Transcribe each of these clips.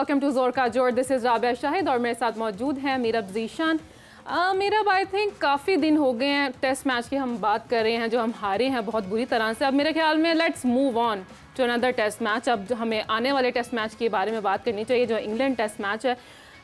Welcome to जोर का जोर दिस इज़ राबिया शाहिद और मेरे साथ मौजूद हैं मीरब जीशान मीरब आई थिंक काफ़ी दिन हो गए हैं टेस्ट मैच की हम बात कर रहे हैं जो हम हारे हैं बहुत बुरी तरह से अब मेरे ख्याल में let's move on to another test match अब हमें आने वाले टेस्ट मैच के बारे में बात करनी चाहिए जो इंग्लैंड टेस्ट मैच है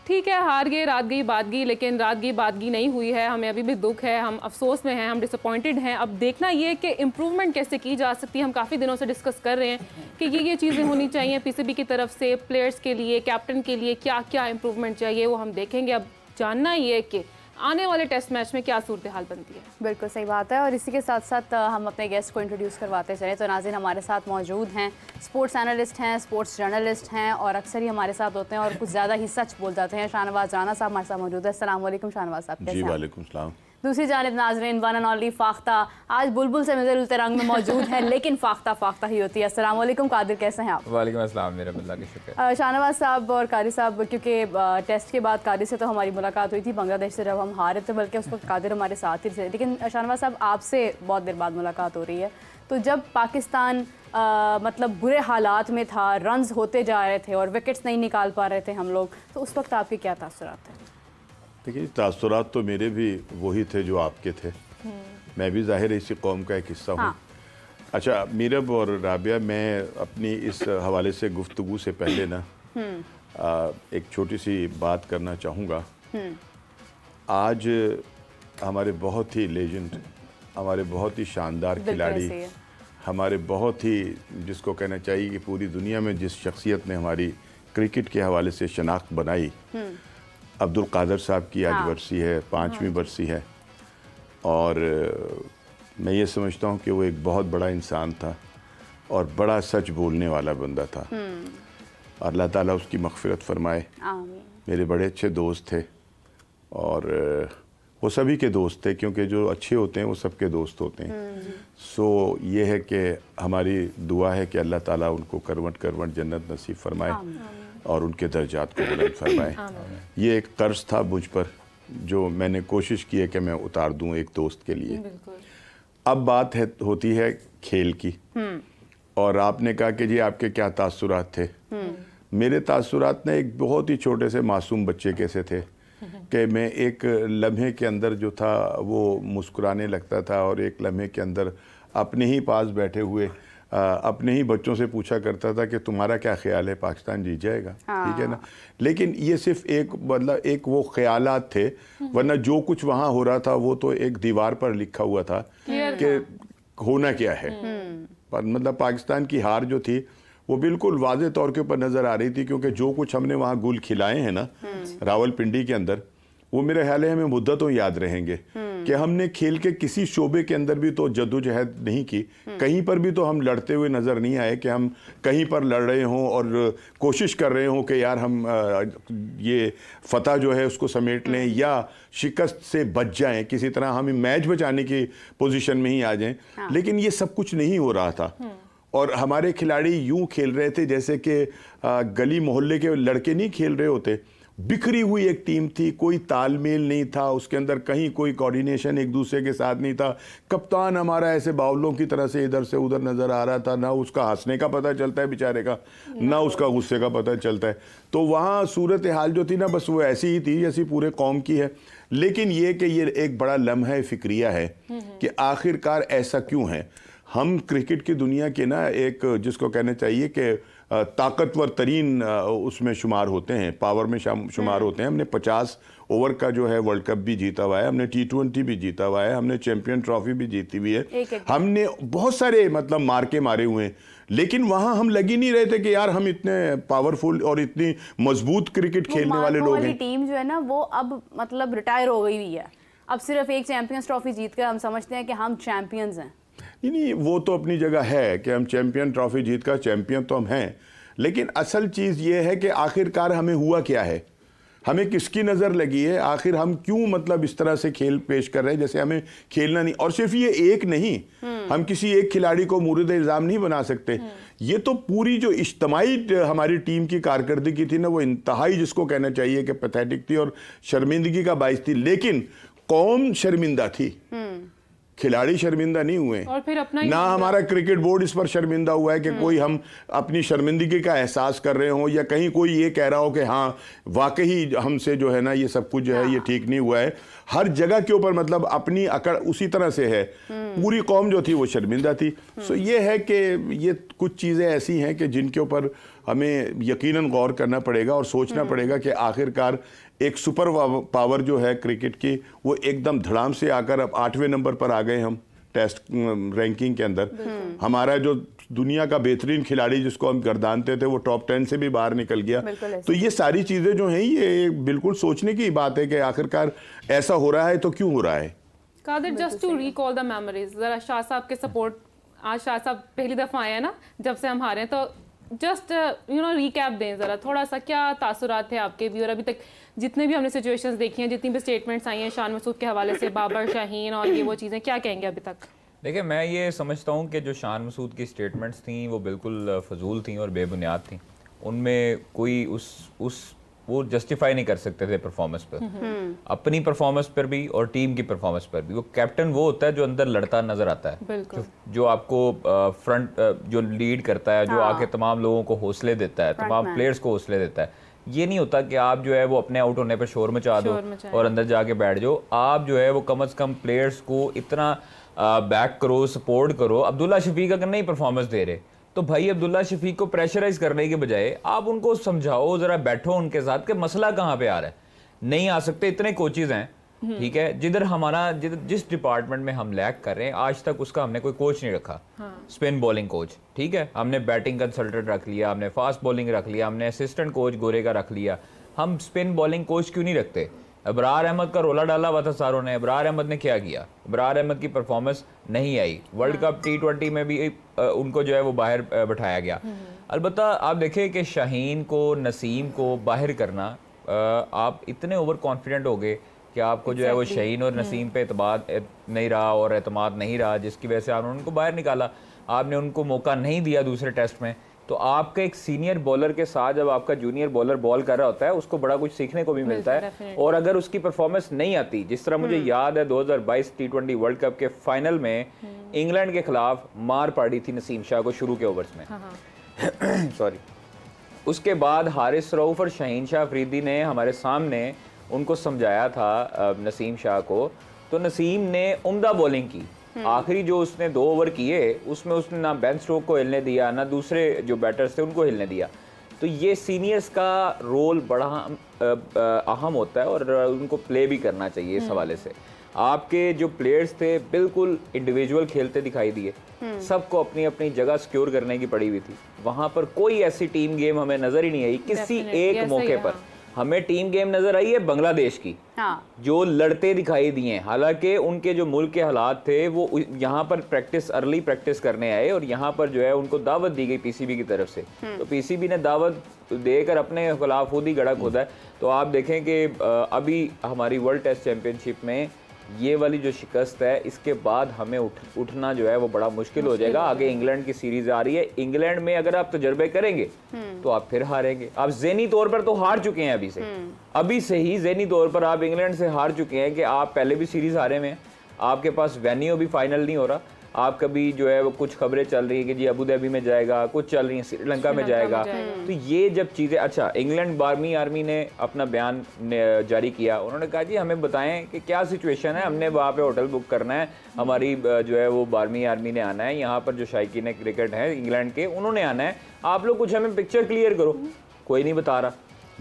ठीक है हार गए रात गई बात गई लेकिन रात गई बात गई नहीं हुई है हमें अभी भी दुख है हम अफसोस में हैं हम डिसअपॉइंटेड हैं अब देखना ये कि इम्प्रूवमेंट कैसे की जा सकती है हम काफ़ी दिनों से डिस्कस कर रहे हैं कि ये ये चीज़ें होनी चाहिए पीसीबी की तरफ से प्लेयर्स के लिए कैप्टन के लिए क्या क्या इम्प्रूवमेंट चाहिए वो हम देखेंगे अब जानना ये कि आने वाले टेस्ट मैच में क्या सूरत हाल बनती है बिल्कुल सही बात है और इसी के साथ साथ हम अपने गेस्ट को इंट्रोड्यूस करवाते चले तो नाजिन हमारे साथ मौजूद हैं स्पोर्ट्स एनालिस्ट हैं स्पोर्ट्स जर्नलिस्ट हैं और अक्सर ही हमारे साथ होते हैं और कुछ ज़्यादा ही सच बोल जाते हैं शाहनवाज राना साहब हमारे साथ मौजूद है असल शाहनवाज साहब जी दूसरी जानब नाजरन वन एंड ऑनली फाख्ता आज बुलबुल से मिजल रंग में मौजूद है लेकिन फाख्ता फाख्ता ही होती है असलम कादिर कैसे हैं आप वालेकुम अस्सलाम शाहनवाज साहब और कादिर साहब क्योंकि टेस्ट के बाद कादिर से तो हमारी मुलाकात हुई थी बांग्लादेश से जब हम हारे थे बल्कि उस वक्त कादिर हमारे साथ ही थे लेकिन शाहनवाज साहब आपसे बहुत देर बाद मुलाकात हो रही है तो जब पाकिस्तान आ, मतलब बुरे हालात में था रन होते जा रहे थे और विकेट्स नहीं निकाल पा रहे थे हम लोग तो उस वक्त आपके क्या तसरत है देखिए तासरात तो मेरे भी वही थे जो आपके थे हम्म। मैं भी ज़ाहिर इसी कौम का एक हिस्सा हूँ हाँ। अच्छा मीरब और राबिया मैं अपनी इस हवाले से गुफ्तु से पहले ना हम्म। एक छोटी सी बात करना चाहूँगा हम्म। आज हमारे बहुत ही लेजेंड हमारे बहुत ही शानदार खिलाड़ी हमारे बहुत ही जिसको कहना चाहिए कि पूरी दुनिया में जिस शख्सियत ने हमारी क्रिकेट के हवाले से शनाख्त बनाई अब्दुल कादर साहब की आज हाँ। बरसी है पाँचवीं हाँ। बरसी है और मैं ये समझता हूँ कि वो एक बहुत बड़ा इंसान था और बड़ा सच बोलने वाला बंदा था हम्म। और अल्लाह ताला उसकी मगफरत फरमाए मेरे बड़े अच्छे दोस्त थे और वो सभी के दोस्त थे क्योंकि जो अच्छे होते हैं वो सबके दोस्त होते हैं हम्म। सो ये है कि हमारी दुआ है कि अल्लाह ताला उनको करवट करवट जन्नत नसीब फरमाए और उनके दर्जात को बुलंद फरमाए ये एक कर्ज था मुझ पर जो मैंने कोशिश की है कि मैं उतार दूं एक दोस्त के लिए अब बात है होती है खेल की हम्म। और आपने कहा कि जी आपके क्या तासुरात थे हम्म। मेरे तासुरात ने एक बहुत ही छोटे से मासूम बच्चे कैसे थे कि मैं एक लम्हे के अंदर जो था वो मुस्कुराने लगता था और एक लम्हे के अंदर अपने ही पास बैठे हुए अपने ही बच्चों से पूछा करता था कि तुम्हारा क्या ख्याल है पाकिस्तान जीत जाएगा ठीक है ना हाँ। लेकिन ये सिर्फ एक मतलब एक वो ख्याल थे हम्म। वरना जो कुछ वहाँ हो रहा था वो तो एक दीवार पर लिखा हुआ था कि होना क्या है हम्म। मतलब पाकिस्तान की हार जो थी वो बिल्कुल वाज तौर के ऊपर नज़र आ रही थी क्योंकि जो कुछ हमने वहाँ गुल खिलाए हैं ना हम्म। रावलपिंडी के अंदर वो मेरे ख्याल है हमें मुद्दतों याद रहेंगे कि हमने खेल के किसी शोबे के अंदर भी तो जद्दोजहद नहीं की कहीं पर भी तो हम लड़ते हुए नज़र नहीं आए कि हम कहीं पर लड़ रहे हों और कोशिश कर रहे हों कि यार हम ये फतह जो है उसको समेट लें हम्म। या शिकस्त से बच जाएं किसी तरह हम मैच बचाने की पोजीशन में ही आ जाएं हाँ। लेकिन ये सब कुछ नहीं हो रहा था हम्म। और हमारे खिलाड़ी यूं खेल रहे थे जैसे कि गली मोहल्ले के लड़के नहीं खेल रहे होते बिखरी हुई एक टीम थी कोई तालमेल नहीं था उसके अंदर कहीं कोई कोऑर्डिनेशन एक दूसरे के साथ नहीं था कप्तान हमारा ऐसे बावलों की तरह से इधर से उधर नज़र आ रहा था ना उसका हंसने का पता चलता है बेचारे का ना उसका गुस्से का पता चलता है तो वहाँ सूरत हाल जो थी ना बस वो ऐसी ही थी जैसी पूरे कौम की है लेकिन ये कि ये एक बड़ा लम्हा फिक्रिया है हम्म, हम्म। कि आखिरकार ऐसा क्यों है हम क्रिकेट की दुनिया के ना एक जिसको कहना चाहिए कि ताकतवर तरीन उसमें शुमार होते हैं पावर में शुमार हम्म। होते हैं हमने पचास ओवर का जो है वर्ल्ड कप भी जीता हुआ है हमने टी ट्वेंटी भी जीता हुआ है हमने चैंपियन ट्रॉफी भी जीती हुई है एक एक हमने बहुत सारे मतलब मार्के मारे हुए हैं लेकिन वहाँ हम लगी नहीं रहे थे कि यार हम इतने पावरफुल और इतनी मजबूत क्रिकेट खेलने वाले लोग हैं टीम जो है ना वो अब मतलब रिटायर हो गई हुई है अब सिर्फ एक चैंपियंस ट्रॉफी जीत कर हम समझते हैं कि हम चैंपियंस हैं नहीं नहीं वो तो अपनी जगह है कि हम चैम्पियन ट्रॉफी जीत कर चैम्पियन तो हम हैं लेकिन असल चीज़ ये है कि आखिरकार हमें हुआ क्या है हमें किसकी नज़र लगी है आखिर हम क्यों मतलब इस तरह से खेल पेश कर रहे हैं जैसे हमें खेलना नहीं और सिर्फ ये एक नहीं हम्म। हम किसी एक खिलाड़ी को मुरद इल्ज़ाम नहीं बना सकते हम्म। ये तो पूरी जो इज्तमाही हमारी टीम की कारकर्दगी थी ना वो इंतहाई जिसको कहना चाहिए कि पैथेटिक थी और शर्मिंदगी का बायस थी लेकिन कौम शर्मिंदा थी हम्म। खिलाड़ी शर्मिंदा नहीं हुए और फिर अपना ना हमारा क्रिकेट बोर्ड इस पर शर्मिंदा हुआ है कि हाँ। कोई हम अपनी शर्मिंदगी का एहसास कर रहे हो या कहीं कोई ये कह रहा हो कि हाँ वाकई हमसे जो है ना ये सब कुछ जो है ये हाँ। ठीक नहीं हुआ है हर जगह के ऊपर मतलब अपनी अकड़ उसी तरह से है हाँ। पूरी कौम जो थी वो शर्मिंदा थी सो ये है कि ये कुछ चीज़ें ऐसी हैं कि जिनके ऊपर हमें यकीनन गौर करना पड़ेगा और सोचना पड़ेगा कि आखिरकार एक सुपर पावर जो है क्रिकेट की वो एकदम धड़ाम से आकर अब आठवें नंबर पर आ गए हम टेस्ट रैंकिंग के अंदर हमारा जो दुनिया का बेहतरीन खिलाड़ी जिसको हम गर्दानते थे वो टॉप टेन से भी बाहर निकल गया तो ये सारी चीज़ें जो हैं ये बिल्कुल सोचने की बात है कि आखिरकार ऐसा हो रहा है तो क्यों हो रहा है Qadir just to recall the memories जरा शाह साहब के सपोर्ट आज शाह साहब पहली दफ़ा आए हैं ना जब से हम हारे हैं तो जस्ट यू नो रिकैप दें ज़रा थोड़ा सा क्या तासुरात है आपके भी और अभी तक जितने भी हमने सिचुएशंस देखी हैं जितनी भी स्टेटमेंट्स आई हैं शान मसूद के हवाले से बाबर शाहीन और ये वो चीज़ें क्या कहेंगे अभी तक देखिए मैं ये समझता हूँ कि जो शान मसूद की स्टेटमेंट्स थी वो बिल्कुल फजूल थी और बेबुनियाद थी उनमें कोई उस उस वो जस्टिफाई नहीं कर सकते थे परफॉर्मेंस पर हम्म। अपनी परफॉर्मेंस पर भी और टीम की परफॉर्मेंस पर भी वो कैप्टन वो होता है जो अंदर लड़ता नजर आता है जो, जो आपको फ्रंट जो लीड करता है जो हाँ। आके तमाम लोगों को हौसले देता है तमाम प्लेयर्स को हौसले देता है ये नहीं होता कि आप जो है वो अपने आउट होने पर शोर मचा दो और अंदर जाके बैठ जाओ आप जो है वो कम अज़ कम प्लेयर्स को इतना बैक करो सपोर्ट करो अब्दुल्ला शफीक अगर नहीं परफॉर्मेंस दे रहे तो भाई अब्दुल्ला शफीक को प्रेशराइज करने के बजाय आप उनको समझाओ ज़रा बैठो उनके साथ कि मसला कहाँ पे आ रहा है नहीं आ सकते इतने कोचेज़ हैं हम्म। ठीक है जिधर हमारा जिधर जिस डिपार्टमेंट में हम लैक कर रहे हैं आज तक उसका हमने कोई कोच नहीं रखा हाँ। स्पिन बॉलिंग कोच ठीक है हमने बैटिंग कंसल्टेंट रख लिया हमने फास्ट बॉलिंग रख लिया हमने असिस्टेंट कोच गोरे का रख लिया हम स्पिन बॉलिंग कोच क्यों नहीं रखते अबरार अहमद का रोला डाला हुआ था सारों ने अबरार अहमद ने क्या किया अबरार अहमद की परफॉर्मेंस नहीं आई वर्ल्ड कप टी ट्वेंटी में भी उनको जो है वो बाहर बैठाया गया हम्म। अलबत्त आप देखें कि शाहीन को नसीम को बाहर करना आप इतने ओवर कॉन्फिडेंट हो गए कि आपको जो है वो शहीन और हम्म। नसीम पे एतबाद नहीं रहा और अतमाद नहीं रहा जिसकी वजह से आपने उनको बाहर निकाला आपने उनको मौका नहीं दिया दूसरे टेस्ट में तो आपका एक सीनियर बॉलर के साथ जब आपका जूनियर बॉलर बॉल कर रहा होता है उसको बड़ा कुछ सीखने को भी मिलता है और अगर उसकी परफॉर्मेंस नहीं आती जिस तरह मुझे हम्म। याद है 2022 टी ट्वेंटी वर्ल्ड कप के फाइनल में इंग्लैंड हम्म। के खिलाफ मार पड़ी थी नसीम शाह को शुरू के ओवर्स में सॉरी हाँ, हाँ। उसके बाद हारिस रऊफ और शहीन शाह फरीदी ने हमारे सामने उनको समझाया था नसीम शाह को तो नसीम ने उमदा बॉलिंग की हम्म। आखिरी जो उसने दो ओवर किए उसमें उसने ना बेन स्ट्रोक को हिलने दिया ना दूसरे जो बैटर्स थे उनको हिलने दिया तो ये सीनियर्स का रोल बड़ा अहम होता है और उनको प्ले भी करना चाहिए इस हम्म। हवाले से आपके जो प्लेयर्स थे बिल्कुल इंडिविजुअल खेलते दिखाई दिए हम्म। सबको अपनी अपनी जगह सिक्योर करने की पड़ी हुई थी वहाँ पर कोई ऐसी टीम गेम हमें नज़र ही नहीं आई किसी एक मौके पर हमें टीम गेम नजर आई है बांग्लादेश की हाँ। जो लड़ते दिखाई दिए हालांकि उनके जो मुल्क के हालात थे वो यहाँ पर प्रैक्टिस अर्ली प्रैक्टिस करने आए और यहाँ पर जो है उनको दावत दी गई पीसीबी की तरफ से हम्म। तो पीसीबी ने दावत देकर अपने खिलाफ खुद ही गड़ा खोदा है हम्म। तो आप देखें कि अभी हमारी वर्ल्ड टेस्ट चैंपियनशिप में ये वाली जो शिकस्त है इसके बाद हमें उठ उठना जो है वो बड़ा मुश्किल हो जाएगा आगे इंग्लैंड की सीरीज आ रही है इंग्लैंड में अगर आप तजर्बे करेंगे हम्म। तो आप फिर हारेंगे आप जेनी तौर पर तो हार चुके हैं अभी से हम्म। अभी से ही जेनी तौर पर आप इंग्लैंड से हार चुके हैं कि आप पहले भी सीरीज हारे में आपके पास वेन्यू भी फाइनल नहीं हो रहा आप कभी जो है वो कुछ खबरें चल रही है कि जी अबू धाबी में जाएगा कुछ चल रही है श्रीलंका में जाएगा तो ये जब चीज़ें अच्छा इंग्लैंड बारहवीं आर्मी ने अपना बयान जारी किया उन्होंने कहा जी हमें बताएं कि क्या सिचुएशन है हमने वहाँ पे होटल बुक करना है हमारी जो है वो बारहवीं आर्मी ने आना है यहाँ पर जो शायक क्रिकेट है इंग्लैंड के उन्होंने आना है आप लोग कुछ हमें पिक्चर क्लियर करो कोई नहीं बता रहा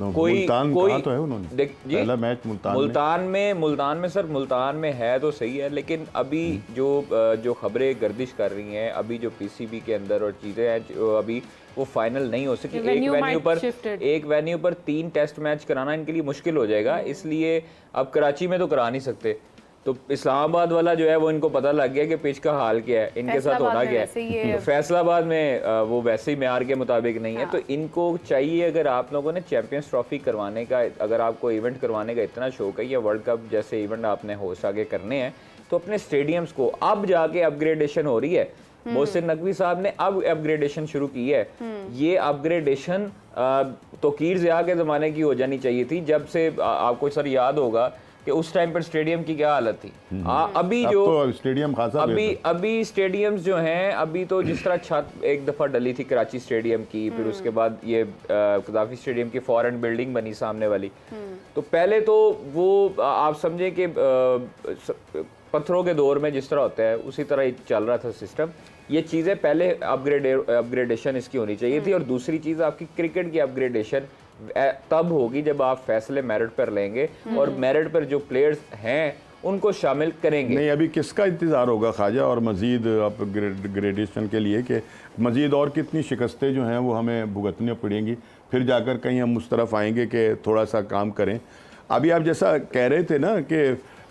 कोई मुल्तान कोई तो है उन्होंने देख जी पहला मैच मुल्तान मुल्तान में।, में मुल्तान में सर मुल्तान में है तो सही है लेकिन अभी हम्म। जो जो खबरें गर्दिश कर रही हैं अभी जो पीसीबी के अंदर और चीज़ें हैं जो अभी वो फाइनल नहीं हो सकी एक वेन्यू पर एक वेन्यू पर तीन टेस्ट मैच कराना इनके लिए मुश्किल हो जाएगा हम्म। इसलिए अब कराची में तो करा नहीं सकते तो इस्लामाबाद वाला जो है वो इनको पता लग गया कि पिच का हाल क्या है इनके साथ होना क्या है तो फैसलाबाद में वो वैसे ही मैार के मुताबिक नहीं है हाँ। तो इनको चाहिए अगर आप लोगों ने चैम्पियंस ट्रॉफी करवाने का अगर आपको इवेंट करवाने का इतना शौक है या वर्ल्ड कप जैसे इवेंट आपने होश आगे करने हैं तो अपने स्टेडियम्स को अब जाके अपग्रेडेशन हो रही है हम्म। मोहसिन नकवी साहब ने अब अपग्रेडेशन शुरू की है हम्म। ये अपग्रेडेशन तोकीर जया के ज़माने की हो जानी चाहिए थी जब से आपको सर याद होगा कि उस टाइम पर स्टेडियम की क्या हालत थी आ, हम्म, हम्म। हाँ, अभी जो तो स्टेडियम खासा अभी अभी स्टेडियम्स जो हैं अभी तो जिस तरह छत एक दफ़ा डली थी कराची स्टेडियम की फिर हम्म। उसके बाद ये कदाफी स्टेडियम की फॉरन बिल्डिंग बनी सामने वाली तो पहले तो वो आप समझें कि पत्थरों के दौर में जिस तरह होता है उसी तरह चल रहा था सिस्टम ये चीज़ें पहले अपग्रेड अपग्रेडेशन इसकी होनी चाहिए थी और दूसरी चीज़ आपकी क्रिकेट की अपग्रेडेशन तब होगी जब आप फैसले मेरिट पर लेंगे हम्म। और मेरिट पर जो प्लेयर्स हैं उनको शामिल करेंगे नहीं अभी किसका इंतज़ार होगा ख्वाजा और मज़ीद आप ग्रेड, ग्रेडेशन के लिए कि मज़ीद और कितनी शिकस्तें जो हैं वो हमें भुगतनी पड़ेंगी फिर जाकर कहीं हम उस तरफ आएंगे कि थोड़ा सा काम करें अभी आप जैसा कह रहे थे ना कि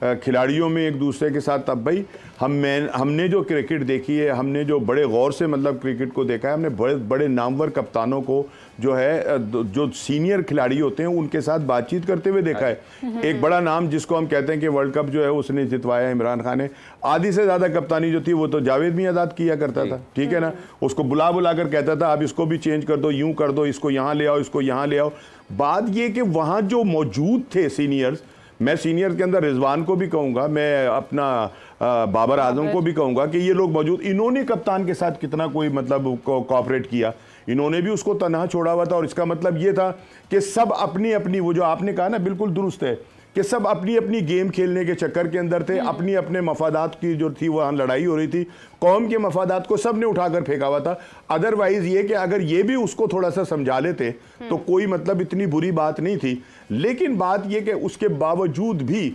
खिलाड़ियों में एक दूसरे के साथ अब भाई हम मैं हमने जो क्रिकेट देखी है हमने जो बड़े गौर से मतलब क्रिकेट को देखा है हमने बड़े बड़े नामवर कप्तानों को जो है जो सीनियर खिलाड़ी होते हैं उनके साथ बातचीत करते हुए देखा है हाँ एक बड़ा नाम जिसको हम कहते हैं कि वर्ल्ड कप जो है उसने जितवाया इमरान खान ने आधी से ज़्यादा कप्तानी जो थी वो तो जावेद भी आज़ाद किया करता था ठीक है ना उसको बुला बुला कर कहता था आप इसको भी चेंज कर दो यूँ कर दो इसको यहाँ ले आओ इसको यहाँ ले आओ बात यह कि वहाँ जो मौजूद थे सीनियर्स मैं सीनियर के अंदर रिजवान को भी कहूँगा मैं अपना बाबर आजम को भी कहूँगा कि ये लोग मौजूद इन्होंने कप्तान के साथ कितना कोई मतलब कॉपरेट किया इन्होंने भी उसको तनहा छोड़ा हुआ था और इसका मतलब ये था कि सब अपनी अपनी वो जो आपने कहा ना बिल्कुल दुरुस्त है कि सब अपनी अपनी गेम खेलने के चक्कर के अंदर थे हम्म। अपनी अपने मफादात की जो थी वहाँ लड़ाई हो रही थी कौम के मफादात को सब ने उठाकर फेंका हुआ था अदरवाइज़ ये कि अगर ये भी उसको थोड़ा सा समझा लेते हम्म। तो कोई मतलब इतनी बुरी बात नहीं थी लेकिन बात यह कि उसके बावजूद भी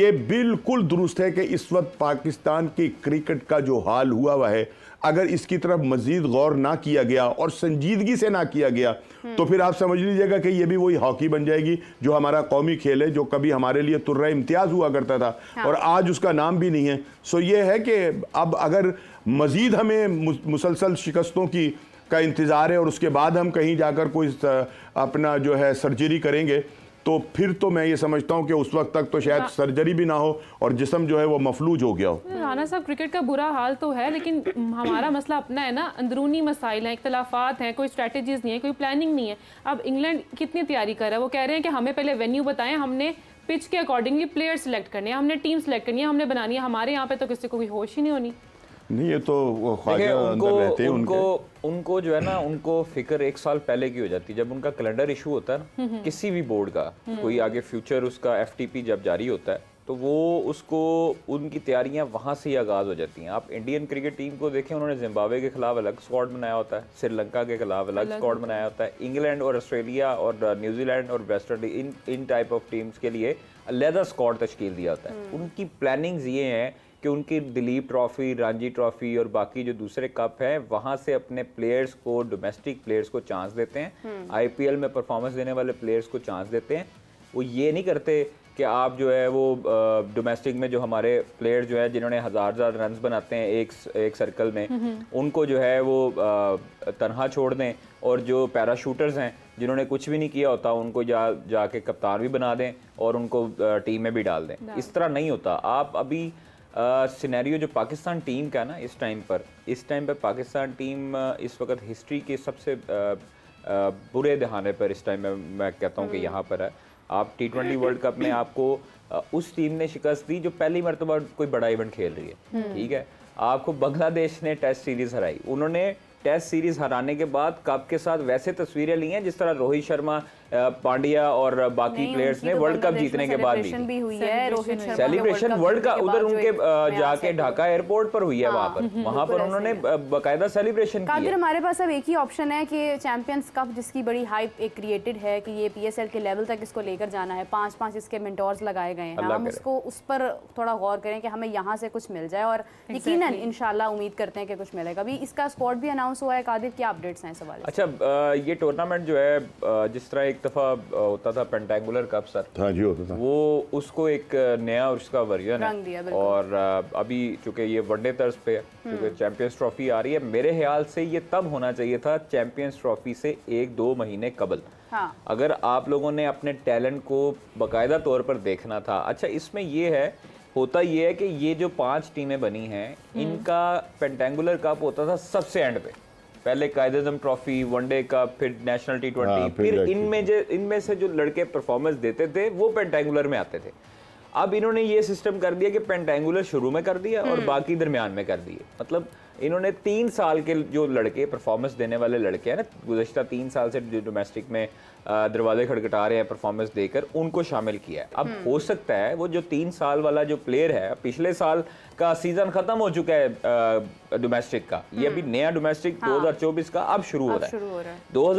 ये बिल्कुल दुरुस्त है कि इस वक्त पाकिस्तान की क्रिकेट का जो हाल हुआ हुआ है अगर इसकी तरफ मजीद गौर ना किया गया और संजीदगी से ना किया गया तो फिर आप समझ लीजिएगा कि यह भी वही हॉकी बन जाएगी जो हमारा कौमी खेल है जो कभी हमारे लिए तुर्रा इम्तियाज हुआ करता था हाँ। और आज उसका नाम भी नहीं है सो यह है कि अब अगर मजीद हमें मुसलसल शिकस्तों की का इंतज़ार है और उसके बाद हम कहीं जाकर कोई अपना जो है सर्जरी करेंगे तो फिर तो मैं ये समझता हूँ कि उस वक्त तक तो शायद सर्जरी हाँ। भी ना हो और जिसम जो है वो मफलूज हो गया हो राना साहब क्रिकेट का बुरा हाल तो है लेकिन हमारा मसला अपना है ना अंदरूनी मसाइल हैं इख्तलाफात हैं कोई स्ट्रेटजीज नहीं है कोई प्लानिंग नहीं है अब इंग्लैंड कितनी तैयारी कर रहा है वो कह रहे हैं कि हमें पहले वेन्यू बताएं हमने पिच के अकॉर्डिंगली प्लेयर सेलेक्ट करने हैं हमने टीम सेलेक्ट करनी है हमने बनानी है हमारे यहाँ पे तो किसी को भी होश ही नहीं होनी नहीं ये तो ख्वाजा उनको, रहते उनको उनके। उनको जो है ना उनको फिक्र एक साल पहले की हो जाती है जब उनका कैलेंडर इशू होता है ना हम्म, हम्म। किसी भी बोर्ड का हम्म। कोई आगे फ्यूचर उसका एफटीपी जब जारी होता है तो वो उसको उनकी तैयारियां वहाँ से ही आगाज़ हो जाती हैं आप इंडियन क्रिकेट टीम को देखें उन्होंने जिम्बाब्वे के खिलाफ अलग स्क्वाड बनाया होता है श्रीलंका के खिलाफ अलग स्क्वाड बनाया होता है इंग्लैंड और ऑस्ट्रेलिया और न्यूजीलैंड uh, और वेस्ट इंडीज इन इन टाइप ऑफ टीम्स के लिए अलहदा स्क्वाड तश्कील दिया होता है उनकी प्लानिंग्स ये हैं कि उनकी दिलीप ट्रॉफ़ी रांझी ट्रॉफ़ी और बाकी जो दूसरे कप हैं वहाँ से अपने प्लेयर्स को डोमेस्टिक प्लेयर्स को चांस देते हैं आईपीएल हम्म। में परफॉर्मेंस देने वाले प्लेयर्स को चांस देते हैं वो ये नहीं करते कि आप जो है वो डोमेस्टिक में जो हमारे प्लेयर जो है जिन्होंने हज़ार हज़ार रन बनाते हैं एक एक सर्कल में हम्म, हम्म। उनको जो है वो तनहा छोड़ दें और जो पैराशूटर्स हैं जिन्होंने कुछ भी नहीं किया होता उनको जा जाके कप्तान भी बना दें और उनको टीम में भी डाल दें इस तरह नहीं होता आप अभी सिनेरियो जो पाकिस्तान टीम का ना इस टाइम पर इस टाइम पर पाकिस्तान टीम इस वक्त हिस्ट्री के सबसे बुरे दहाने पर इस टाइम में मैं कहता हूँ कि हम्म। यहाँ पर है आप टी ट्वेंटी वर्ल्ड कप में आपको उस टीम ने शिकस्त दी जो पहली मरतबा कोई बड़ा इवेंट खेल रही है हम्म। ठीक है आपको बांग्लादेश ने टेस्ट सीरीज हराई उन्होंने टेस्ट सीरीज हराने के बाद कप के साथ वैसे तस्वीरें ली हैं जिस तरह रोहित शर्मा पांड्या और बाकी प्लेयर्स ने वर्ल्ड तो कप जीतने के बाद भी हुई है रोहित सेलिब्रेशन वर्ल्ड कप उधर उनके जाके ढाका एयरपोर्ट पर हुई है हाँ। वहाँ पर वहाँ पर उन्होंने बाकायदा सेलिब्रेशन किया हमारे पास अब एक ही ऑप्शन है कि चैंपियंस कप जिसकी बड़ी हाइप एक क्रिएटेड है कि ये पीएसएल के लेवल तक इसको लेकर जाना है पांच पांच इसके मेंटोर्स लगाए गए हैं हम इसको उस पर थोड़ा गौर करें कि हमें यहाँ से कुछ मिल जाए और यकीन इनशाला उम्मीद करते हैं कि कुछ मिलेगा अभी इसका स्पॉट भी अनाउंस हुआ है कादिर क्या अपडेट्स हैं सवाल अच्छा ये टूर्नामेंट जो है जिस तरह एक दफ़ा होता था पेंटेंगुलर कप सर हाँ जी होता था वो उसको एक नया उसका वर्जन है और अभी चूंकि ये वनडे तर्ज पे क्योंकि हम्म। चैंपियंस ट्रॉफी आ रही है मेरे ख्याल से ये तब होना चाहिए था चैंपियंस ट्रॉफी से एक दो महीने कबल हाँ। अगर आप लोगों ने अपने टैलेंट को बाकायदा तौर पर देखना था अच्छा इसमें ये है होता ये है कि ये जो पांच टीमें बनी हैं हम्म। इनका पेंटेंगुलर कप होता था सबसे एंड पे पहले Quaid Azam trophy one day cup फिर नेशनल टी ट्वेंटी हाँ, फिर इनमें जो इनमें से जो लड़के परफॉर्मेंस देते थे वो पेंटेंगुलर में आते थे अब इन्होंने ये सिस्टम कर दिया कि पेंटेंगुलर शुरू में कर दिया और हम्म। बाकी दरमियान में कर दिए मतलब इन्होंने तीन साल के जो लड़के परफॉर्मेंस देने वाले लड़के हैं ना गुजशत तीन साल से जो डोमेस्टिक में दरवाजे खड़गटा रहे हैं परफॉर्मेंस देकर उनको शामिल किया है अब हो हम्म। सकता है वो जो तीन साल वाला जो प्लेयर है पिछले साल का सीजन खत्म हो चुका है डोमेस्टिक का ये हम्म। अभी नया डोमेस्टिक हाँ। दो हाँ। का अब शुरू हो रहा है दो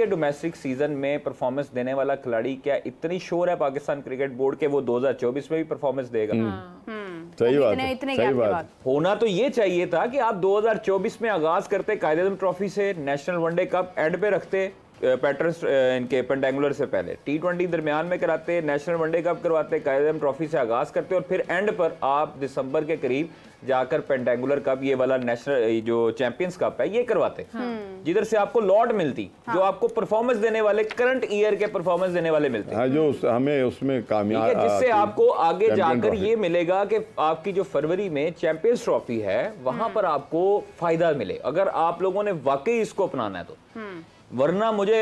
के डोमेस्टिक सीजन में परफॉर्मेंस देने वाला खिलाड़ी क्या इतनी शोर है पाकिस्तान क्रिकेट बोर्ड के वो दो में भी परफॉर्मेंस देगा हाँ। हम्म। सही बात इतने, इतने सही बात होना तो ये चाहिए था कि आप 2024 में आगाज करते कायदे ट्रॉफी से नेशनल वनडे कप एंड पे रखते पैटर्न इनके पेंडेंगुलर से पहले टी ट्वेंटी दरमियान में कराते नेशनल वनडे कप करवाते कायदम ट्रॉफी से आगाज़ करते और फिर एंड पर आप दिसंबर के करीब जाकर पेंडेंगुलर कप ये वाला नेशनल जो चैंपियंस कप है ये करवाते हाँ। हम्म। जिधर से आपको लॉट मिलती हाँ। जो आपको परफॉर्मेंस देने वाले करंट ईयर के परफॉर्मेंस देने वाले मिलते हैं हाँ, जो हमें उसमें कामयाब जिससे आपको आगे जाकर ये मिलेगा कि आपकी जो फरवरी में चैंपियंस ट्रॉफी है वहां हम्म। पर आपको फायदा मिले अगर आप लोगों ने वाकई इसको अपनाना है तो हम्म। वरना मुझे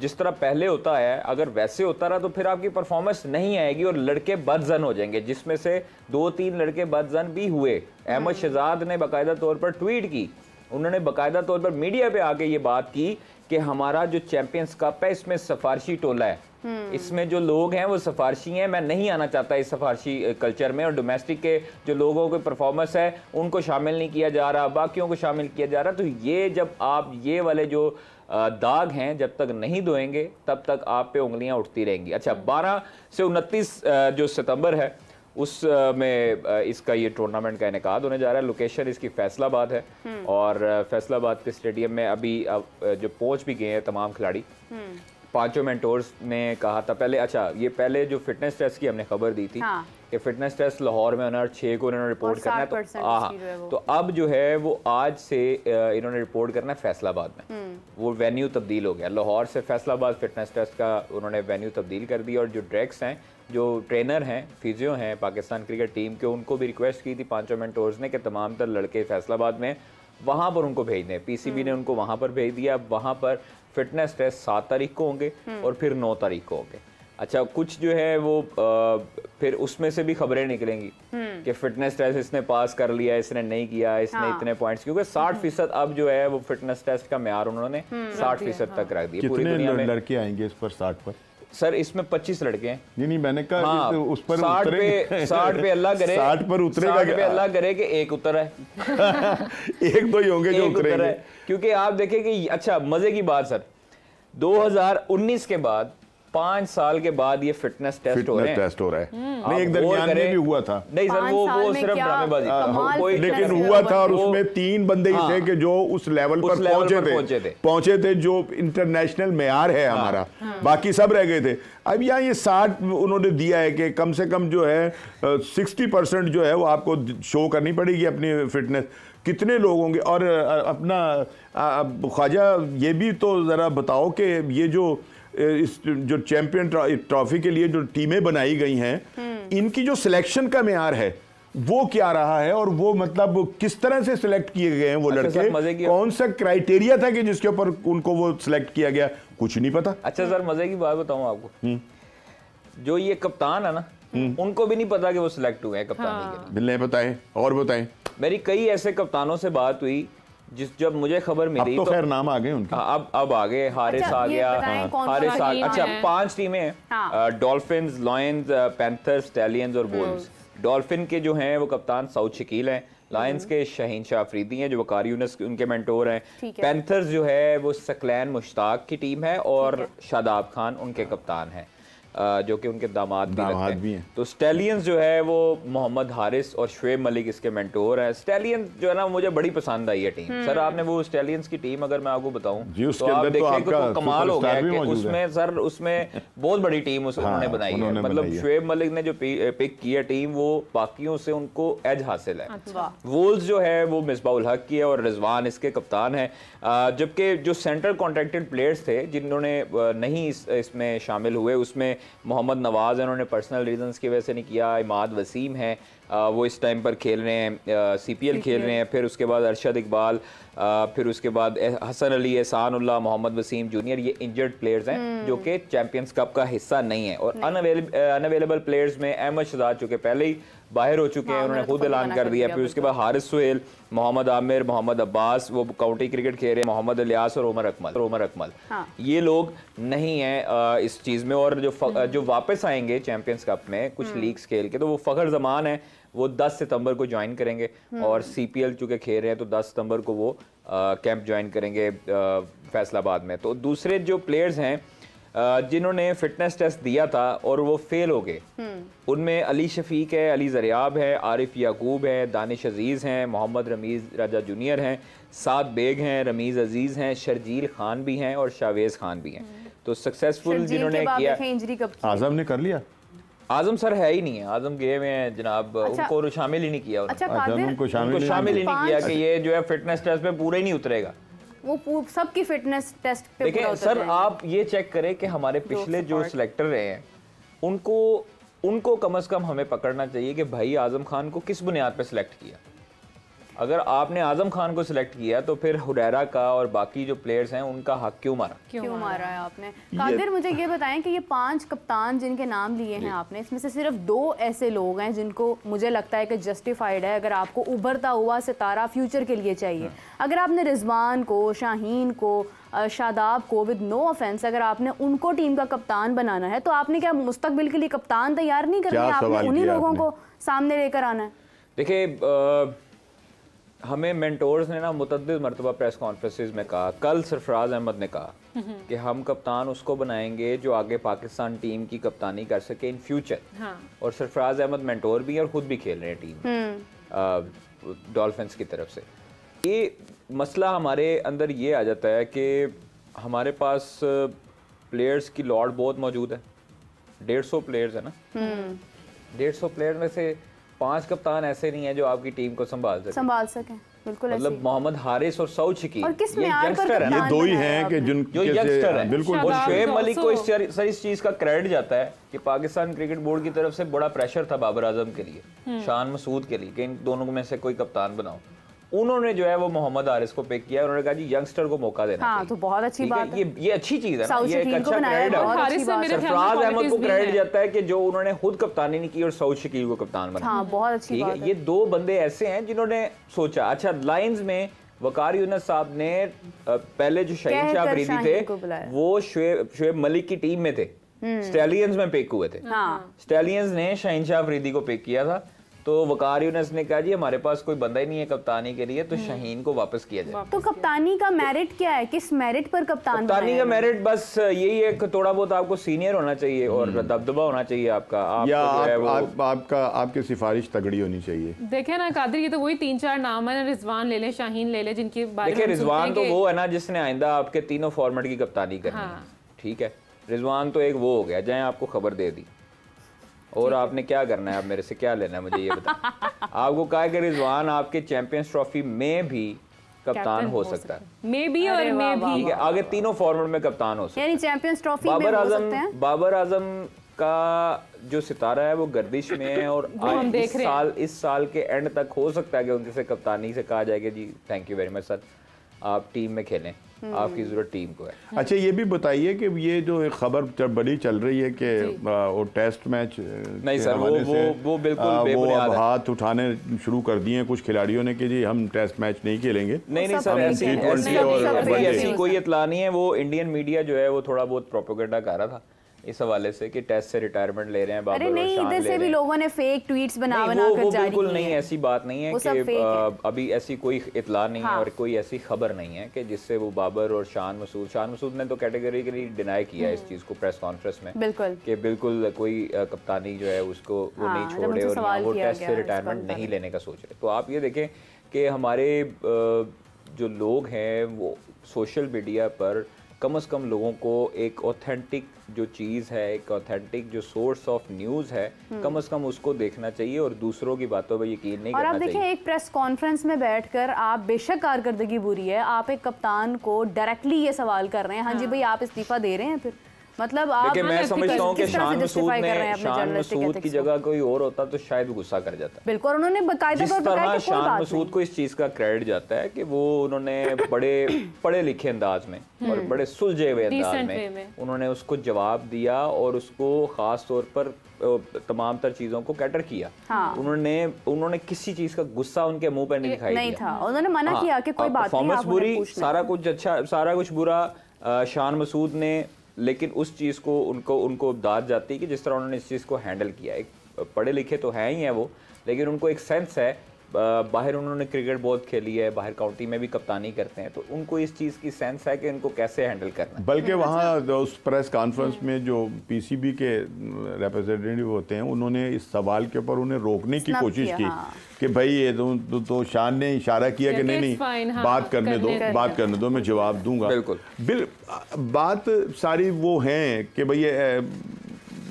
जिस तरह पहले होता है अगर वैसे होता रहा तो फिर आपकी परफॉर्मेंस नहीं आएगी और लड़के बदजन हो जाएंगे जिसमें से दो तीन लड़के बदजन भी हुए अहमद हम्म। शहजाद ने बाकायदा तौर पर ट्वीट की उन्होंने बाकायदा तौर पर मीडिया पे आके ये बात की कि हमारा जो चैंपियंस कप है इसमें सफारशी टोला है हम्म। इसमें जो लोग हैं वो सफारशी हैं मैं नहीं आना चाहता इस सफारशी कल्चर में और डोमेस्टिक के जो लोगों के परफॉर्मेंस है उनको शामिल नहीं किया जा रहा बाकियों को शामिल किया जा रहा तो ये जब आप ये वाले जो दाग हैं जब तक नहीं धोएंगे तब तक आप पे उंगलियां उठती रहेंगी अच्छा हम्म। बारह से उनतीस जो सितंबर है उस में इसका ये टूर्नामेंट का इनका होने जा रहा है लोकेशन इसकी फैसलाबाद है हम्म। और फैसलाबाद के स्टेडियम में अभी जो पहुंच भी गए हैं तमाम खिलाड़ी पांचों मेंटोर्स ने कहा था पहले अच्छा ये पहले जो फिटनेस टेस्ट की हमने खबर दी थी हाँ। कि फिटनेस टेस्ट लाहौर में उन्होंने छः को उन्होंने रिपोर्ट करना है तो हाँ तो अब जो है वो आज से इन्होंने रिपोर्ट करना है फैसलाबाद में हम्म। वो वेन्यू तब्दील हो गया लाहौर से फैसलाबाद फिटनेस टेस्ट का उन्होंने वेन्यू तब्दील कर दिया और जो ड्रैक्स हैं जो ट्रेनर हैं फिजियो हैं पाकिस्तान क्रिकेट टीम के उनको भी रिक्वेस्ट की थी पाँचों मेंटोर्स ने कि तमाम तर लड़के फैसलाबाद में वहाँ पर उनको भेज दें पीसीबी हम्म। ने उनको वहाँ पर भेज दिया वहाँ पर फिटनेस टेस्ट सात तारीख को होंगे हम्म। और फिर नौ तारीख को होंगे अच्छा कुछ जो है वो आ, फिर उसमें से भी खबरें निकलेंगी हम्म। कि फिटनेस टेस्ट इसने पास कर लिया इसने नहीं किया इसने हाँ। इतने पॉइंट्स क्योंकि साठ हम्म। फीसद अब जो है वो फिटनेस टेस्ट का मैार उन्होंने साठ फीसद तक हाँ। रख दिया पूरी दुनिया में लड़के आएंगे इस पर साठ पर सर इसमें 25 लड़के हैं नहीं नहीं मैंने कहा हाँ, उस पर साठ पे साठ पे अल्लाह करे साठ पर उतरे साठ पे अल्लाह करे कि एक उतर है एक दो ही होंगे जो उतरे क्योंकि आप देखें कि अच्छा मजे की बात सर 2019 के बाद पांच साल के बाद ये फिटनेस टेस्ट हो रहे हैं टेस्ट हो रहा है हम्म। नहीं एक दरमियान में भी हुआ था नहीं सर वो वो सिर्फ ड्रामेबाजी हाँ, हाँ। कोई लेकिन हुआ था और उसमें तीन बंदे ही हाँ। थे कि जो उस लेवल पर पहुंचे थे पहुंचे थे जो इंटरनेशनल मैार है हमारा बाकी सब रह गए थे अब यहाँ ये साठ उन्होंने दिया है कि कम से कम जो है सिक्सटी परसेंट जो है वो आपको शो करनी पड़ेगी अपनी फिटनेस कितने लोग होंगे और अपना ख्वाजा ये भी तो ज़रा बताओ कि ये जो इस जो चैंपियन ट्रॉफी के लिए जो टीमें बनाई गई हैं हम्म। इनकी जो सिलेक्शन का मैार है वो क्या रहा है और वो मतलब किस तरह से सिलेक्ट किए गए हैं वो अच्छा लड़के कौन सा क्राइटेरिया था कि जिसके ऊपर उनको वो सिलेक्ट किया गया कुछ नहीं पता अच्छा सर मजे की बात बताऊं आपको हम्म। जो ये कप्तान है ना हम्म। उनको भी नहीं पता कि वो सिलेक्ट हुए हैं कप्तान हाँ। बताएं और बताएं मेरी कई ऐसे कप्तानों से बात हुई जिस जब मुझे खबर मिली तो, तो खैर नाम आ गए उनके हाँ, अब अब आ गए हारिस अच्छा, आ गया हाँ, हारिस आ गया अच्छा पांच टीमें हैं हाँ। डॉल्फिन लॉयंस पैंथर्स स्टैलियंस और बोल्स हम्म। डॉल्फिन के जो हैं वो कप्तान साउथ शकील हैं लायंस हम्म। के शहीन शाह अफरीदी हैं जो वकार यूनस उनके मेंटोर हैं पैंथर्स जो है वो सकलैन मुश्ताक की टीम है और शादाब खान उनके कप्तान हैं जो कि उनके दामाद भी, दामाद भी हैं तो स्टेलियंस जो है वो मोहम्मद हारिस और शुेब मलिक इसके मेंटोर हैं स्टेलियंस जो है ना मुझे बड़ी पसंद आई है टीम हम्म। सर आपने वो स्टेलियंस की टीम अगर मैं आपको बताऊं तो आप तो देखिए तो कमाल हो गया कि उसमें सर उसमें बहुत बड़ी टीम हाँ, उन्होंने बनाई है मतलब शुएब मलिक ने जो पिक किया टीम वो बाकियों से उनको एज हासिल है वोल्स अच्छा। जो है वो मिसबाउल हक की है और रिजवान इसके कप्तान है जबकि जो सेंट्रल कॉन्ट्रेक्टेड प्लेयर्स थे जिन्होंने नहीं इसमें शामिल हुए उसमें मोहम्मद नवाज़ हैं उन्होंने पर्सनल रीजंस की वजह से नहीं किया इमाद वसीम हैं वो इस टाइम पर खेल रहे हैं सी पी एल खेल रहे हैं फिर उसके बाद अरशद इकबाल फिर उसके बाद हसन अली एहसानुल्ला मोहम्मद वसीम जूनियर ये इंजर्ड प्लेयर्स हैं हम्म। जो कि चैम्पियंस कप का हिस्सा नहीं है और अनअवेलेबल प्लेयर्स में अहमद शजाद चुके पहले ही बाहर हो चुके हैं उन्होंने तो खुद ऐलान कर दिया फिर उसके बाद हारिस सुहेल मोहम्मद आमिर मोहम्मद अब्बास वो काउंटी क्रिकेट खेल रहे हैं मोहम्मद अलियास और उमर अकमल उमर अकमल हाँ। ये लोग नहीं हैं इस चीज़ में और जो हम्म। जो वापस आएंगे चैम्पियंस कप में कुछ लीग्स हम्म। खेल के तो वो फ़खर जमान है वो 10 सितंबर को ज्वाइन करेंगे हम्म। और सी पी एल चूँकि खेल रहे हैं तो 10 सितंबर को वो कैंप ज्वाइन करेंगे फैसलाबाद में तो दूसरे जो प्लेयर्स हैं जिन्होंने फिटनेस टेस्ट दिया था और वो फेल हो गए हम्म। उनमें अली शफीक है अली जरियाब है आरिफ याकूब है दानिश अजीज़ हैं मोहम्मद रमीज़ राजा जूनियर हैं साद बेग हैं रमीज़ अजीज़ हैं शर्जील खान भी हैं और शावेज़ खान भी हैं हम्म। तो सक्सेसफुल जिन्होंने किया आजम ने कर लिया आजम सर है ही नहीं है आजम गए हुए हैं जनाब अच्छा। उनको शामिल ही नहीं किया अच्छा, अच्छा, उनको शामिल, ही नहीं किया कि ये जो है फिटनेस टेस्ट पे पूरे नहीं उतरेगा वो सबकी फिटनेस टेस्ट पे देखिए सर आप ये चेक करें कि हमारे पिछले जो सिलेक्टर रहे हैं उनको उनको कम अज कम हमें पकड़ना चाहिए कि भाई आजम खान को किस बुनियाद पर सिलेक्ट किया अगर आपने आजम खान को सिलेक्ट किया तो फिर हुडैरा का और बाकी जो प्लेयर्स हैं उनका हक क्यों मारा क्यों, क्यों मारा है आपने कादिर मुझे ये बताएं कि ये पांच कप्तान जिनके नाम लिए हैं आपने इसमें से सिर्फ दो ऐसे लोग हैं जिनको मुझे लगता है कि जस्टिफाइड है अगर आपको उभरता हुआ सितारा फ्यूचर के लिए चाहिए हाँ। अगर आपने रिजवान को शाहीन को शादाब को विद नो ऑफेंस अगर आपने उनको टीम का कप्तान बनाना है तो आपने क्या मुस्तकबिल के लिए कप्तान तैयार नहीं करना है आपने उन्हीं लोगों को सामने लेकर आना है देखिए हमें मेंटोर्स ने ना मुतद मरतबा प्रेस कॉन्फ्रेंसिस में कहा कल सरफराज अहमद ने कहा कि हम कप्तान उसको बनाएंगे जो आगे पाकिस्तान टीम की कप्तानी कर सके इन फ्यूचर हाँ। और सरफराज अहमद मेंटोर भी और ख़ुद भी खेल रहे हैं टीम हम्म। डॉल्फिन की तरफ से ये मसला हमारे अंदर ये आ जाता है कि हमारे पास प्लेयर्स की लॉट बहुत मौजूद है डेढ़ सौ प्लेयर्स है ना हम्म। डेढ़ सौ प्लेयर में से पांच कप्तान ऐसे नहीं है जो आपकी टीम को संभाल सके संभाल सके बिल्कुल मतलब मोहम्मद हारिस और सऊच की ये यंगस्टर है ये दो ही हैं कि जिन जो यंगस्टर है बिल्कुल और शुएब मलिक को इस इस चीज का क्रेडिट जाता है कि पाकिस्तान क्रिकेट बोर्ड की तरफ से बड़ा प्रेशर था बाबर आजम के लिए हम्म। शान मसूद के लिए कि इन दोनों में से कोई कप्तान बनाओ उन्होंने जो है वो मोहम्मद आरिस को पिक किया उन्होंने कहा जी यंगस्टर को मौका देना हाँ, तो बहुत अच्छी बात है ये ये अच्छी चीज है ना ये एक अच्छा क्रेडिट है सरफराज अहमद को क्रेडिट जाता है कि जो उन्होंने खुद कप्तानी नहीं की और सऊद शकील को कप्तान बना हाँ, बहुत अच्छी ठीक है ये दो बंदे ऐसे हैं जिन्होंने सोचा अच्छा लाइन्स में वकार यूनस साहब ने पहले जो शहीन शाह अफरीदी थे वो शुएब शुएब मलिक की टीम में थे स्टेलियंस हम्म। में पिक हुए थे स्टेलियंस हाँ। ने शहीन शाह अफरीदी को पिक किया था तो वकार यूनस ने कहा जी हमारे पास कोई बंदा ही नहीं है कप्तानी के लिए तो हम्म। शहीन को वापस किया जाए तो कप्तानी का मेरिट क्या है किस मेरिट पर कप्तान कप्तानी का मेरिट बस यही है कि थोड़ा बहुत आपको सीनियर होना चाहिए और हम्म। दबदबा होना चाहिए आपका आप या आप, आप, आप, आपका आपकी सिफारिश तगड़ी होनी चाहिए देखे ना कादिर ये तो वही तीन चार नाम है रिजवान ले लें शाहीन ले लें जिनकी देखिये रिजवान तो वो है ना जिसने आइंदा आपके तीनों फॉर्मेट की कप्तानी करनी हाँ। ठीक है रिजवान तो एक वो हो गया जाए आपको खबर दे दी और आपने क्या करना है आप मेरे से क्या लेना है मुझे ये बता आपको कहा कि रिजवान आपके चैंपियंस ट्रॉफी में भी कप्तान हो सकता है मे भी और मे भी ठीक है आगे तीनों फॉर्मेट में कप्तान हो सकता है यानी चैंपियंस ट्रॉफी बाबर आजम बाबर आजम का जो सितारा है वो गर्दिश में है और आज इस साल इस साल के एंड तक हो सकता है कि उनसे कप्तानी से कहा जाएगा जी thank you very much sir आप टीम में खेलें आपकी हम्म। जरूरत टीम को है हाँ। अच्छा ये भी बताइए कि ये जो एक खबर जब बड़ी चल रही है कि वो टेस्ट मैच नहीं सर वो वो वो बिल्कुल वो अब हाथ उठाने शुरू कर दिए हैं कुछ खिलाड़ियों ने कि जी हम टेस्ट मैच नहीं खेलेंगे नहीं नहीं सर ऐसी कोई इतला नहीं है वो इंडियन मीडिया जो है वो थोड़ा बहुत प्रोपोगेटा कर रहा था इस हवाले से कि टेस्ट से रिटायरमेंट ले रहे हैं अरे नहीं इधर से भी लोगों ने फेक ट्वीट्स बना बना कर जारी बिल्कुल नहीं ऐसी बात नहीं है कि अभी ऐसी कोई इतला नहीं है हाँ। और कोई ऐसी खबर नहीं है कि जिससे वो बाबर और शान मसूद शान मसूद ने तो कैटेगरी के लिए डिनाई किया इस हम्म। चीज़ को प्रेस कॉन्फ्रेंस में बिल्कुल कि बिल्कुल कोई कप्तानी जो है उसको वो नहीं हाँ, छोड़ रहे और वो टेस्ट से रिटायरमेंट नहीं लेने का सोच रहे तो आप ये देखें कि हमारे जो लोग हैं वो सोशल मीडिया पर कम से कम लोगों को एक ऑथेंटिक जो चीज़ है एक ऑथेंटिक जो सोर्स ऑफ न्यूज़ है हम्म। कम से कम उसको देखना चाहिए और दूसरों की बातों पर यकीन नहीं और आप देखिए एक प्रेस कॉन्फ्रेंस में बैठकर आप बेशक कारकर्दगी बुरी है आप एक कप्तान को डायरेक्टली ये सवाल कर रहे हैं हाँ, हाँ। जी भाई आप इस्तीफ़ा दे रहे हैं फिर मतलब आप मैं समझता हूँ कि शान मसूद ने शान मसूद की जगह कोई और होता तो शायद गुस्सा कर जाता बिल्कुल उन्होंने बकायदा तौर पर कहा कि हाँ, शान मसूद को इस चीज़ का क्रेडिट जाता है कि वो उन्होंने बड़े पढ़े लिखे अंदाज में हम्म। और बड़े सुलझे हुए अंदाज में उन्होंने उसको जवाब दिया और उसको ख़ास तौर पर तमाम तर चीज़ों को कैटर किया हाँ। उन्होंने उन्होंने किसी चीज़ का गुस्सा उनके मुंह पर नहीं दिखाई नहीं था उन्होंने मना हाँ। किया कि कोई बात नहीं बुरी सारा कुछ अच्छा सारा कुछ बुरा शान मसूद ने लेकिन उस चीज़ को उनको उनको दाद जाती है कि जिस तरह उन्होंने इस चीज़ को हैंडल किया एक पढ़े लिखे तो हैं ही हैं वो लेकिन उनको एक सेंस है बाहर उन्होंने क्रिकेट बहुत खेली है बाहर काउंटी में भी कप्तानी करते हैं तो उनको इस चीज़ की सेंस है कि इनको कैसे हैंडल करना है बल्कि वहाँ अच्छा। उस प्रेस हम्म। कॉन्फ्रेंस में जो पीसीबी के रिप्रेजेंटेटिव होते हैं उन्होंने इस सवाल के ऊपर उन्हें रोकने की कोशिश की हाँ। कि भाई ये तो, तो, तो शान ने इशारा किया कि नहीं नहीं हाँ, बात करने, करने दो करने बात करने दो मैं जवाब दूंगा बिल्कुल बिल बात सारी वो हैं कि भाई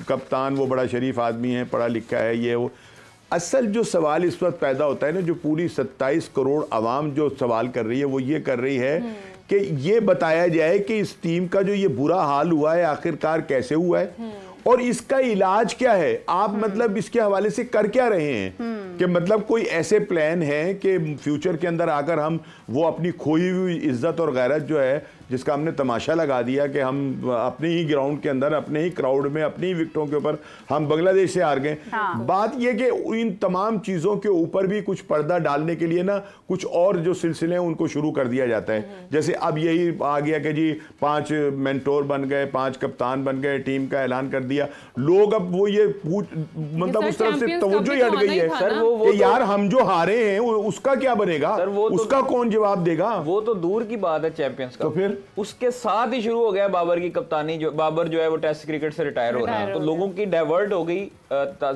कप्तान वो बड़ा शरीफ आदमी है पढ़ा लिखा है ये वो असल जो सवाल इस वक्त पैदा होता है ना जो पूरी 27 करोड़ आवाम जो सवाल कर रही है वो ये कर रही है हम्म। कि ये बताया जाए कि इस टीम का जो ये बुरा हाल हुआ है आखिरकार कैसे हुआ है हम्म। और इसका इलाज क्या है आप हम्म। मतलब इसके हवाले से कर क्या रहे हैं कि मतलब कोई ऐसे प्लान है कि फ्यूचर के अंदर आकर हम वो अपनी खोई हुई इज्जत और गैरत जो है जिसका हमने तमाशा लगा दिया कि हम अपने ही ग्राउंड के अंदर अपने ही क्राउड में अपनी ही विकटों के ऊपर हम बांग्लादेश से हार गए हाँ। बात यह कि इन तमाम चीज़ों के ऊपर भी कुछ पर्दा डालने के लिए ना कुछ और जो सिलसिले हैं उनको शुरू कर दिया जाता है हम्म। जैसे अब यही आ गया कि जी पाँच मैंटोर बन गए पाँच कप्तान बन गए टीम का ऐलान कर दिया लोग अब वो ये मतलब उस तरफ से तवज्जो ही हट तो गई है सर वो, वो यार तो- हम जो हारे हैं उसका क्या बनेगा तो उसका कौन जवाब देगा वो तो दूर की बात है चैंपियंस का तो फिर उसके साथ ही शुरू हो गया बाबर की कप्तानी जो बाबर जो है वो टेस्ट क्रिकेट से रिटायर हो रहा है तो लोगों की डाइवर्ट हो गई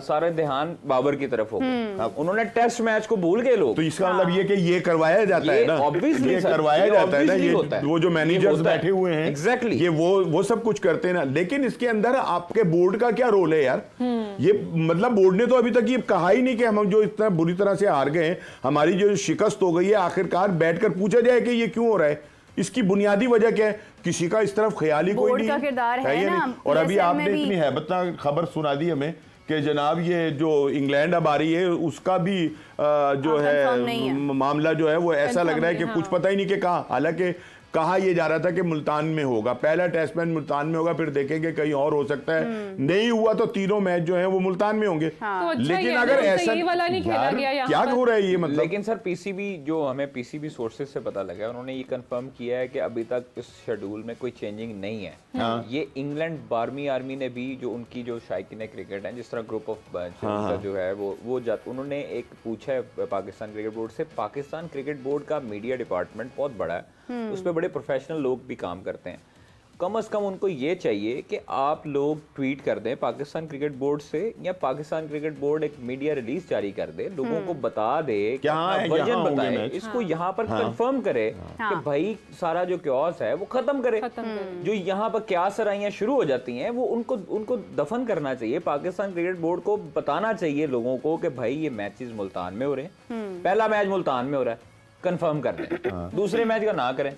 सारे ध्यान बाबर की तरफ हो गया हम्म। उन्होंने टेस्ट मैच को भूल गए लोग तो इसका हाँ। मतलब ये कि ये करवाया जाता है ना ऑब्वियसली करवाया जाता है ना ये वो जो मैनेजर्स बैठे हुए हैं एग्जैक्टली ये वो वो सब कुछ करते हैं ना लेकिन इसके अंदर आपके बोर्ड का क्या रोल है यार हम्म। ये मतलब बोर्ड ने तो अभी तक ये कहा ही नहीं कि हम जो इतना बुरी तरह से हार गए हमारी जो शिकस्त हो गई है आखिरकार बैठकर पूछा जाए कि ये क्यों हो रहा है इसकी बुनियादी वजह क्या है किसी का इस तरफ ख्याली कोई नहीं है, है ना और अभी आपने इतनी बता खबर सुना दी हमें कि जनाब ये जो इंग्लैंड अब आ रही है उसका भी जो हाँ, है, है मामला जो है वो ऐसा लग रहा है कि कुछ हाँ। पता ही नहीं कि कहाँ हालांकि कहा यह जा रहा था कि मुल्तान में होगा पहला टेस्ट मैच मुल्तान में होगा फिर देखेंगे कहीं और हो सकता है हम्म। नहीं हुआ तो तीनों मैच जो है वो मुल्तान में होंगे हाँ। तो अच्छा लेकिन अगर ऐसा वाला नहीं खेला गया क्या हो रहा है ये मतलब लेकिन सर पीसीबी जो हमें पीसीबी सोर्सेज से पता लगा उन्होंने ये कंफर्म किया है कि अभी तक इस शेड्यूल में कोई चेंजिंग नहीं है हाँ। ये इंग्लैंड बारहवीं आर्मी ने भी जो उनकी जो शायकीन क्रिकेट है जिस तरह ग्रुप ऑफ हाँ, हाँ। जो है वो वो उन्होंने एक पूछा है पाकिस्तान क्रिकेट बोर्ड से पाकिस्तान क्रिकेट बोर्ड का मीडिया डिपार्टमेंट बहुत बड़ा है हम्म। उस पर बड़े प्रोफेशनल लोग भी काम करते हैं कम अज़ कम उनको ये चाहिए कि आप लोग ट्वीट कर दें पाकिस्तान क्रिकेट बोर्ड से या पाकिस्तान क्रिकेट बोर्ड एक मीडिया रिलीज जारी कर दे लोगों को हम्म। बता दे वजन बताए इसको हाँ। यहाँ पर हाँ। कंफर्म करे हाँ। कि भाई सारा जो क्योस है वो खत्म करे हम्म। जो यहाँ पर क्या सराइयाँ शुरू हो जाती हैं वो उनको उनको दफन करना चाहिए पाकिस्तान क्रिकेट बोर्ड को बताना चाहिए लोगों को कि भाई ये मैच मुल्तान में हो रहे हैं पहला मैच मुल्तान में हो रहा है कंफर्म कर लें हाँ। दूसरे मैच का ना करें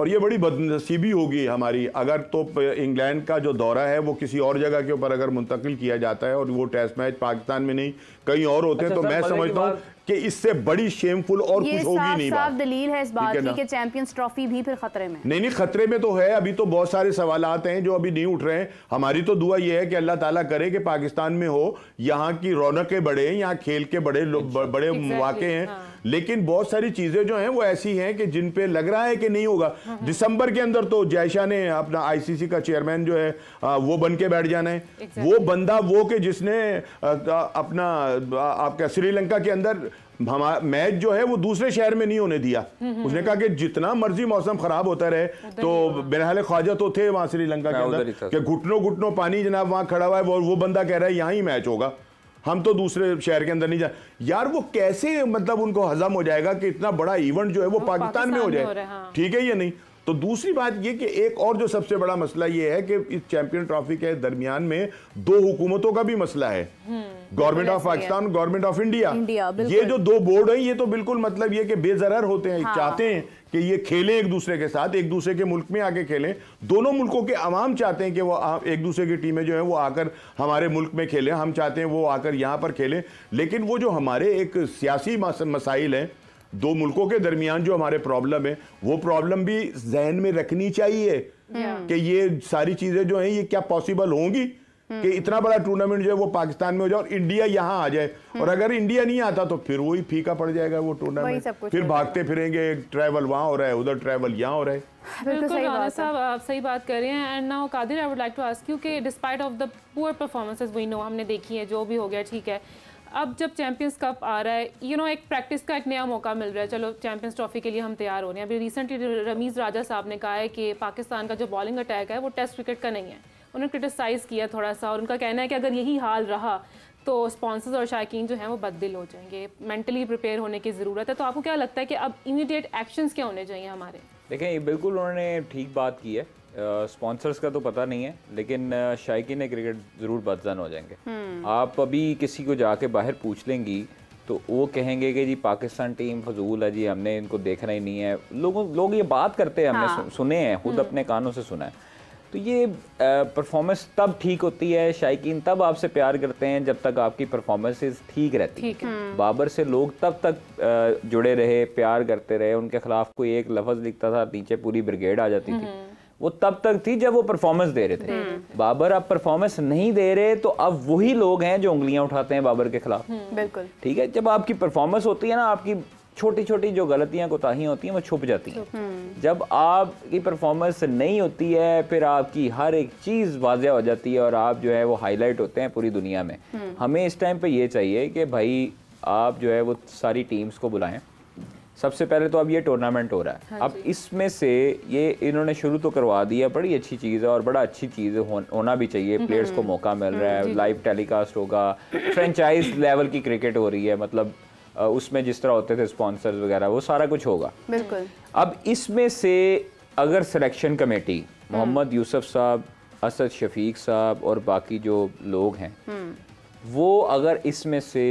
और ये बड़ी बदनसीबी होगी हमारी अगर तो इंग्लैंड का जो दौरा है वो किसी और जगह के ऊपर अगर मुंतकिल किया जाता है और वो टेस्ट मैच पाकिस्तान में नहीं कहीं और होते अच्छा, हैं तो मैं समझता हूँ कि इससे बड़ी शेमफुल और कुछ होगी नहीं बात दलील है इस बात की कि चैंपियंस ट्रॉफी भी फिर खतरे में नहीं नहीं खतरे में तो है अभी तो बहुत सारे सवाल आते हैं जो अभी नहीं उठ रहे हैं हमारी तो दुआ यह है कि अल्लाह ताला करे कि पाकिस्तान में हो यहाँ की रौनकें बढ़े यहाँ खेल के बड़े बड़े वाक़े हैं हाँ। लेकिन बहुत सारी चीजें जो हैं वो ऐसी हैं कि जिन पे लग रहा है कि नहीं होगा दिसंबर के अंदर तो जयशाह ने अपना आईसीसी का चेयरमैन जो है वो बन के बैठ जाना है exactly. वो बंदा वो के जिसने अपना आपका श्रीलंका के अंदर हमारा मैच जो है वो दूसरे शहर में नहीं होने दिया उसने कहा कि जितना मर्जी मौसम खराब होता रहे तो बिरहाल ख्वाजा तो थे वहां श्रीलंका के अंदर कि घुटनों घुटनों पानी जनाब वहां खड़ा हुआ है वो वो बंदा कह रहा है यहाँ ही मैच होगा हम तो दूसरे शहर के अंदर नहीं जा यार वो कैसे मतलब उनको हजम हो जाएगा कि इतना बड़ा इवेंट जो है वो, वो पाकिस्तान में हो जाए हाँ। ठीक है या नहीं तो दूसरी बात यह कि एक और जो सबसे बड़ा मसला यह है कि इस चैंपियन ट्रॉफी के दरमियान में दो हुकूमतों का भी मसला है हम्म, government of Pakistan government of India, ये जो दो बोर्ड है ये तो बिल्कुल मतलब ये कि बेजरर होते हैं हाँ। चाहते हैं कि ये खेलें एक दूसरे के साथ एक दूसरे के मुल्क में आके खेलें दोनों मुल्कों के आवाम चाहते हैं कि वो एक दूसरे की टीमें जो हैं वो आकर हमारे मुल्क में खेलें हम चाहते हैं वो आकर यहाँ पर खेलें लेकिन वो जो हमारे एक सियासी मसाइल हैं दो मुल्कों के दरमियान जो हमारे प्रॉब्लम है वो प्रॉब्लम भी जहन में रखनी चाहिए hmm. कि ये सारी चीज़ें जो हैं ये क्या पॉसिबल होंगी hmm. कि इतना बड़ा टूर्नामेंट जो है वो पाकिस्तान में हो जाए और इंडिया यहाँ आ जाए hmm. और अगर इंडिया नहीं आता तो फिर वही फीका पड़ जाएगा वो टूर्नामेंट फिर भागते फिरेंगे ट्रैवल वहाँ हो रहा है उधर ट्रैवल यहाँ हो रहा है बिल्कुल सही बात साहब आप सही बात कर रहे हैं and now Qadir I would like to ask you कि despite of the poor performances we know हमने देखी है जो भी हो गया ठीक है अब जब चैंपियंस कप आ रहा है यू you नो know, एक प्रैक्टिस का एक नया मौका मिल रहा है चलो चैंपियंस ट्रॉफी के लिए हम तैयार हो रहे हैं अभी रिसेंटली रमीज़ राजा साहब ने कहा है कि पाकिस्तान का जो बॉलिंग अटैक है वो टेस्ट क्रिकेट का नहीं है उन्होंने क्रिटिसाइज़ किया थोड़ा सा और उनका कहना है कि अगर यही हाल रहा तो स्पॉन्सर्स और शायकीन जो हैं वो बददिल हो जाएंगे मेंटली प्रिपेयर होने की ज़रूरत है तो आपको क्या लगता है कि अब इमीडिएट एक्शंस क्या होने चाहिए हमारे देखें बिल्कुल उन्होंने ठीक बात की है स्पॉन्सर्स का तो पता नहीं है लेकिन ने क्रिकेट ज़रूर बदजन हो जाएंगे हम्म। आप अभी किसी को जाके बाहर पूछ लेंगी तो वो कहेंगे कि जी पाकिस्तान टीम फजूल है जी हमने इनको देखना ही नहीं है लोगों लोग ये बात करते हैं हमने हाँ। सुने हैं खुद हम्म। अपने कानों से सुना है तो ये परफॉर्मेंस तब ठीक होती है शायकीन तब आपसे प्यार करते हैं जब तक आपकी परफॉर्मेंसेस ठीक रहती है हम्म। बाबर से लोग तब तक जुड़े रहे प्यार करते रहे उनके खिलाफ कोई एक लफ्ज़ लिखता था नीचे पूरी ब्रिगेड आ जाती थी वो तब तक थी जब वो परफॉर्मेंस दे रहे थे बाबर अब परफॉर्मेंस नहीं दे रहे तो अब वही लोग हैं जो उंगलियां उठाते हैं बाबर के खिलाफ हम्म, बिल्कुल ठीक है जब आपकी परफॉर्मेंस होती है ना आपकी छोटी छोटी जो गलतियां कोताही होती हैं वो छुप जाती हैं हम्म। जब आपकी परफॉर्मेंस नहीं होती है फिर आपकी हर एक चीज़ वाजह हो जाती है और आप जो है वो हाईलाइट होते हैं पूरी दुनिया में हम्म। हमें इस टाइम पे ये चाहिए कि भाई आप जो है वो सारी टीम्स को बुलाएं सबसे पहले तो अब ये टूर्नामेंट हो रहा है हाँ अब इसमें से ये इन्होंने शुरू तो करवा दिया बड़ी अच्छी चीज़ है और बड़ा अच्छी चीज़ हो, होना भी चाहिए प्लेयर्स हम्म, को हम्म। मौका मिल रहा है लाइव हम्म, टेलीकास्ट होगा फ्रेंचाइज लेवल की क्रिकेट हो रही है मतलब उसमें जिस तरह होते थे स्पॉन्सर्स वगैरह वो सारा कुछ होगा बिल्कुल अब इसमें से अगर सिलेक्शन कमेटी मोहम्मद यूसुफ साहब असद शफीक साहब और बाकी जो लोग हैं वो अगर इसमें से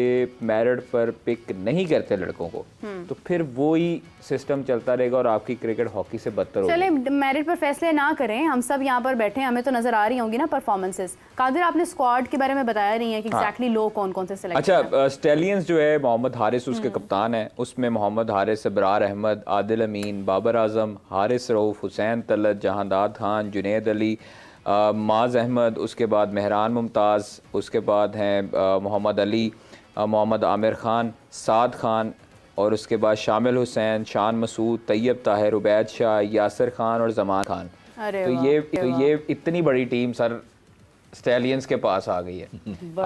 मैरिड पर पिक नहीं करते लड़कों को हम्म। तो फिर वो ही सिस्टम चलता रहेगा और आपकी क्रिकेट हॉकी से बदतर चले मैरिड पर फैसले ना करें हम सब यहाँ पर बैठे हैं हमें तो नजर आ रही होंगी ना परफॉर्मेंसेस कादिर आपने स्क्वाड के बारे में बताया नहीं है कि एग्जैक्टली हाँ। लोग कौन कौन से अच्छा स्टेलियंस जो है मोहम्मद हारिस उसके हम्म। कप्तान है उसमें मोहम्मद हारिस अबरार अहमद आदिल अमीन बाबर आजम हारिस रऊफ हुसैन तलत जहांदार खान जुनेद अली माज अहमद उसके बाद मेहरान मुमताज़ उसके बाद हैं मोहम्मद अली मोहम्मद आमिर ख़ान साद ख़ान और उसके बाद शामिल हुसैन शान मसूद तैयब ताहिर उबैद शाह यासर ख़ान और जमान ख़ान तो ये तो ये इतनी बड़ी टीम सर स्टैलियंस के पास आ गई है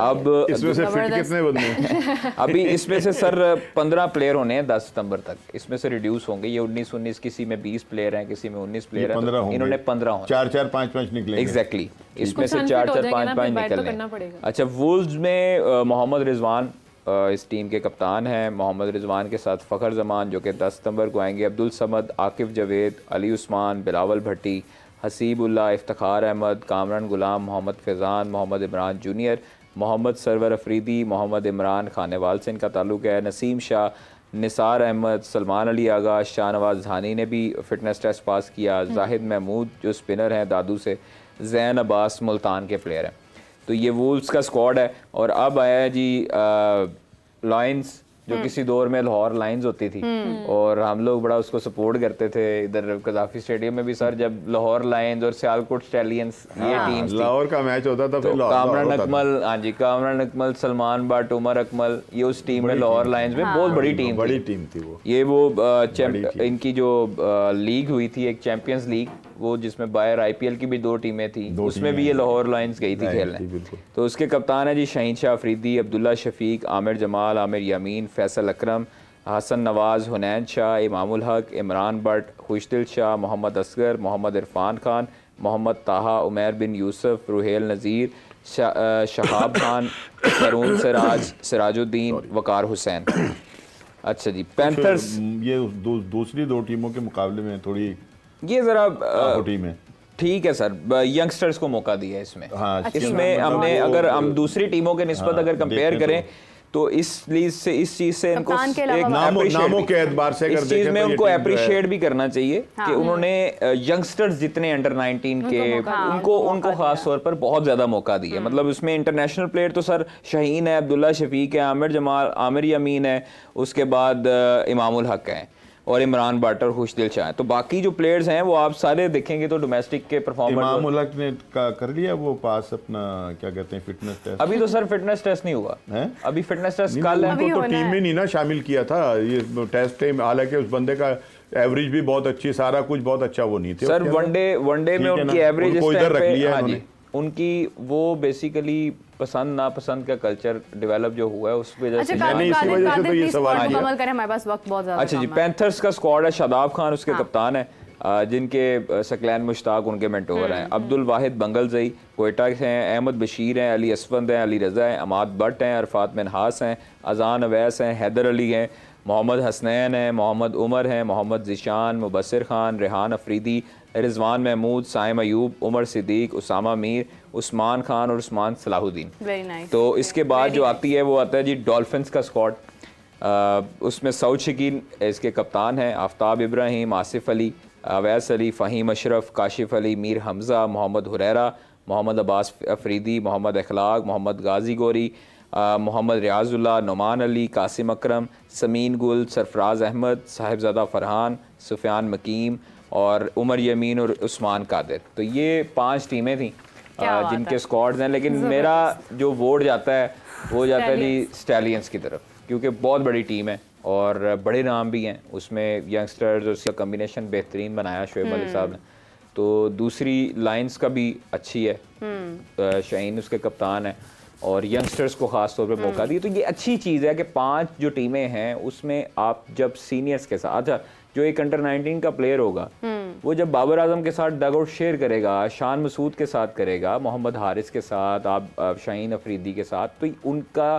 अब इसमें से फिट कितने बनने अभी इसमें से सर पंद्रह प्लेयर होने हैं दस सितंबर तक इसमें से रिड्यूस होंगे ये उन्नीस उन्नीस किसी में बीस प्लेयर हैं किसी में उन्नीस प्लेयर हैं तो इन्होंने पंद्रह चार चार पांच पांच निकले एग्जैक्टली exactly. इसमें से चार चार पांच पांच निकल अच्छा वुल्स में मोहम्मद रिजवान इस टीम के कप्तान हैं मोहम्मद रिजवान के साथ फ़खर जमान जो कि दस सितंबर को आएंगे अब्दुल समद आकिफ जावेद अली उस्मान बिलावल भट्टी हसीबुल्ला इफ्तार अहमद कामरान गुलाम मोहम्मद फैज़ान मोहम्मद इमरान जूनियर मोहम्मद सरवर अफरीदी मोहम्मद इमरान वाल से इनका ताल्लुक है नसीम शाह निसार अहमद सलमान अली आगा शाहनवाज धानी ने भी फ़िटनेस टेस्ट पास किया हम्म। जाहिद महमूद जो स्पिनर हैं दादू से जैन अब्बास मुल्तान के प्लेयर हैं तो ये वुल्स का स्क्वाड है और अब आया है जी लॉइंस जो हम्म। किसी दौर में लाहौर लाइंस होती थी हम्म। और हम लोग बड़ा उसको सपोर्ट करते थे इधर कजाफी स्टेडियम में भी सर जब लाहौर लाइंस और सियालकोट स्टेलियंस ये टीम हाँ। लाहौर का मैच होता था तो कामरान अकमल हाँ जी कामरान अकमल सलमान बट उमर अकमल ये उस टीम में लाहौर लाइन्स में हाँ। बहुत बड़ी टीम बड़ी टीम थी वो ये वो इनकी जो लीग हुई थी एक चैंपियंस लीग वो जिसमें बायर आईपीएल की भी दो टीमें थी दो उसमें भी ये लाहौर लाइन्स गई थी खेलने तो उसके कप्तान है जी शहीन शाह अफरीदी अब्दुल्ला शफीक आमिर जमाल आमिर यामीन फैसल अक्रम हसन नवाज़ हुनैन शाह इमाम हक इमरान भट्ट खुशदिल शाह मोहम्मद असगर मोहम्मद इरफान खान मोहम्मद ताहा उमैर बिन यूसुफ रुहेल नज़ीर शहाब खान तरून सराज सराजुद्दीन वकार हुसैन अच्छा जी पैंथर्स ये दो, दूसरी दो टीमों के मुकाबले में थोड़ी ये जरा है हाँ, ठीक है सर यंगस्टर्स को मौका दिया इसमें हाँ, इसमें हमने अगर हम दूसरी टीमों के नस्बत हाँ, अगर कंपेयर तो। करें तो इस लीज से इस चीज से इनको एक नामो, नामो के एतबार से इस चीज में तो उनको अप्रिशिएट भी करना चाहिए हाँ, कि उन्होंने यंगस्टर्स जितने अंडर 19 के उनको उनको खास तौर पर बहुत ज्यादा मौका दिया हाँ। मतलब उसमें इंटरनेशनल प्लेयर तो सर शहीन है अब्दुल्ला शफीक है आमिर जमाल आमिर यमीन है उसके बाद इमामुल हक है और इमरान बाटर खुश दिल शाह तो बाकी जो प्लेयर्स हैं वो आप सारे देखेंगे तो डोमेस्टिक के परफॉर्मेंस इमाम उलक ने का कर लिया वो पास अपना क्या कहते हैं फिटनेस टेस्ट अभी तो सर फिटनेस टेस्ट नहीं हुआ है अभी फिटनेस टेस्ट कल है तो टीम में नहीं ना शामिल किया था ये टेस्ट टीम हालांकि उस बंदे का एवरेज भी बहुत अच्छी सारा कुछ बहुत अच्छा वो नहीं थे सर वनडे वनडे में उनकी एवरेज इस टाइम पे हां जी उनकी वो बेसिकली पसंद नापसंद का कल्चर डेवलप जो हुआ है उस वजह अच्छा, से मैंने इसी वजह से तो ये सवाल किया हमारे पास वक्त बहुत ज़्यादा अच्छा जी पैंथर्स का स्क्वाड है शादाब खान उसके हाँ। कप्तान है जिनके सकलैन मुश्ताक उनके मेंटोर हैं हम्म, हम्म। अब्दुल वाहिद जई कोयटा हैं अहमद बशीर हैं अली असवंद हैं अली रज़ा हैं अमाद भट्ट हैं अरफात मिनहास हैं अजान अवैस हैं हैदर अली हैं मोहम्मद हसनैन हैं मोहम्मद उमर हैं मोहम्मद ज़ीशान मुबसर ख़ान रेहान अफरीदी रिजवान महमूद साइम अयूब उमर सिद्दीक उसामा मीर उस्मान खान और उस्मान सलाहुद्दीन nice. तो इसके बाद जो आती है वो आता है जी डॉल्फिनस का स्कॉट उसमें सऊद शकीन इसके कप्तान हैं आफ्ताब इब्राहिम आसिफ अली अवैस अली फ़हीम अशरफ काशिफ अली मीर हमज़ा मोहम्मद हुरैरा मोहम्मद अब्बास अफरीदी मोहम्मद अखलाक मोहम्मद गाजी गोरी मोहम्मद रियाजुल्ला नुमान अली कासिम अकरम समीन गुल सरफराज अहमद साहिबजादा फ़रहान सुफियान मकीम और उमर यमीन और उस्मान कादिर तो ये पांच टीमें थी जिनके स्कॉड्स हैं लेकिन मेरा जो वोट जाता है वो जाता है जी स्टैलियंस की तरफ क्योंकि बहुत बड़ी टीम है और बड़े नाम भी हैं उसमें यंगस्टर्स और उसका कम्बिनेशन बेहतरीन बनाया शुएब अली हम्म। साहब ने तो दूसरी लाइंस का भी अच्छी है हम्म। शहीन उसके कप्तान है और यंगस्टर्स को ख़ास तौर पे हम्म। मौका दिए तो ये अच्छी चीज़ है कि पांच जो टीमें हैं उसमें आप जब सीनियर्स के साथ अच्छा जो एक अंडर 19 का प्लेयर होगा हम्म। वो जब बाबर आजम के साथ डग आउट शेयर करेगा शान मसूद के साथ करेगा मोहम्मद हारिस के साथ आप शाहीन अफरीदी के साथ तो उनका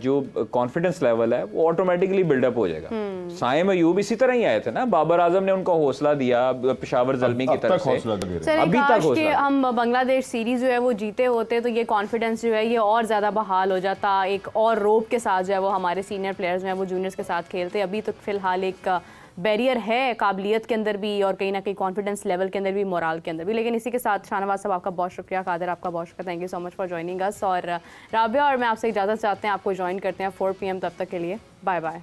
जो कॉन्फिडेंस लेवल है वो ऑटोमेटिकली बिल्डअप हो जाएगा हम्म। साय में भी इसी तरह ही आए थे ना बाबर आजम ने उनको हौसला दिया पिशावर जलमी की तरफ से तो अभी तक कि हम बांग्लादेश सीरीज जो है वो जीते होते तो ये कॉन्फिडेंस जो है ये और ज़्यादा बहाल हो जाता एक और रोप के साथ जो है वो हमारे सीनियर प्लेयर्स जो है वो जूनियर्स के साथ खेलते अभी तो फिलहाल एक बैरियर है काबिलियत के अंदर भी और कहीं ना कहीं कॉन्फिडेंस लेवल के अंदर भी मोरल के अंदर भी लेकिन इसी के साथ शाहनवाज साहब आपका बहुत शुक्रिया कादर आपका बहुत शुक्रिया thank you so much for joining us और राबिया और मैं आपसे इजाज़त चाहते हैं आपको ज्वाइन करते हैं फोर पी तब तक के लिए बाय बाय